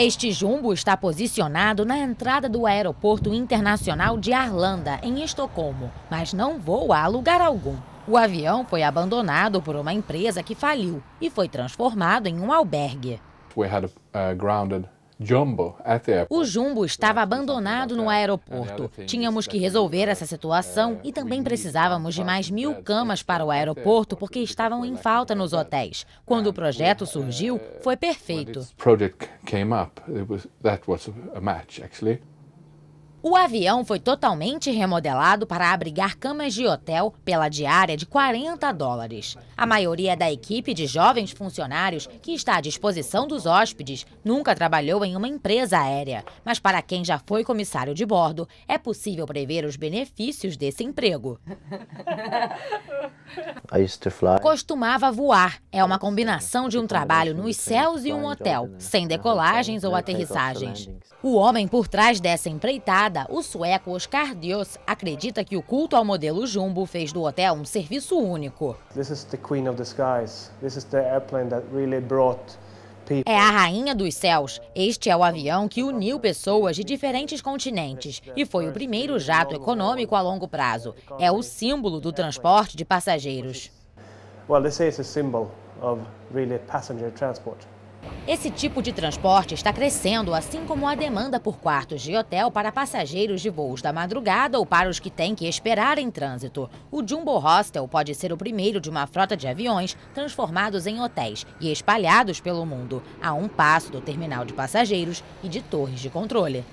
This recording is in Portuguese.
Este jumbo está posicionado na entrada do Aeroporto Internacional de Arlanda, em Estocolmo, mas não voa a lugar algum. O avião foi abandonado por uma empresa que faliu e foi transformado em um albergue. We had, uh, grounded o jumbo estava abandonado no aeroporto. Tínhamos que resolver essa situação e também precisávamos de mais mil camas para o aeroporto porque estavam em falta nos hotéis. Quando o projeto surgiu, foi perfeito. O avião foi totalmente remodelado para abrigar camas de hotel pela diária de 40 dólares. A maioria da equipe de jovens funcionários que está à disposição dos hóspedes nunca trabalhou em uma empresa aérea, mas para quem já foi comissário de bordo, é possível prever os benefícios desse emprego. Costumava voar. É uma combinação de um trabalho nos céus e um hotel, sem decolagens ou aterrissagens. O homem por trás dessa empreitada o sueco Oscar Dios acredita que o culto ao modelo jumbo fez do hotel um serviço único. This is the queen of the skies. This is the airplane that really brought é a rainha dos céus. Este é o avião que uniu pessoas de diferentes continentes e foi o primeiro jato econômico a longo prazo. É o símbolo do transporte de passageiros. Well, they say a symbol of really passenger transport. Esse tipo de transporte está crescendo, assim como a demanda por quartos de hotel para passageiros de voos da madrugada ou para os que têm que esperar em trânsito. O Jumbo Hostel pode ser o primeiro de uma frota de aviões transformados em hotéis e espalhados pelo mundo, a um passo do terminal de passageiros e de torres de controle.